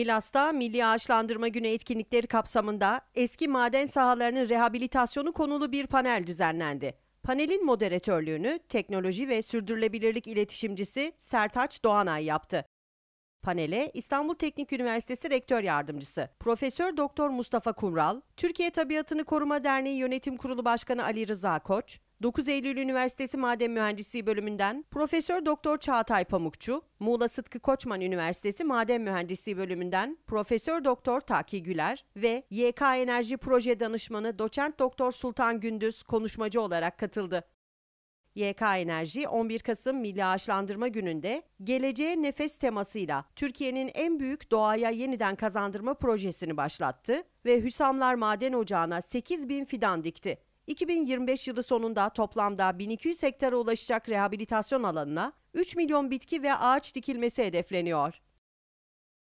Milas'ta Milli Ağaçlandırma Günü etkinlikleri kapsamında eski maden sahalarının rehabilitasyonu konulu bir panel düzenlendi. Panelin moderatörlüğünü teknoloji ve sürdürülebilirlik iletişimcisi Sertaç Doğanay yaptı. Panele İstanbul Teknik Üniversitesi Rektör Yardımcısı Profesör Doktor Mustafa Kumral, Türkiye Tabiatını Koruma Derneği Yönetim Kurulu Başkanı Ali Rıza Koç, 9 Eylül Üniversitesi Maden Mühendisliği bölümünden Profesör Doktor Çağatay Pamukçu, Muğla Sıtkı Koçman Üniversitesi Maden Mühendisliği bölümünden Profesör Doktor Taki Güler ve YK Enerji Proje Danışmanı Doçent Doktor Sultan Gündüz konuşmacı olarak katıldı. YK Enerji 11 Kasım Milli Ağaçlandırma Günü'nde Geleceğe Nefes temasıyla Türkiye'nin en büyük doğaya yeniden kazandırma projesini başlattı ve Hüsamlar Maden Ocağı'na 8 bin fidan dikti. 2025 yılı sonunda toplamda 1200 hektara ulaşacak rehabilitasyon alanına 3 milyon bitki ve ağaç dikilmesi hedefleniyor.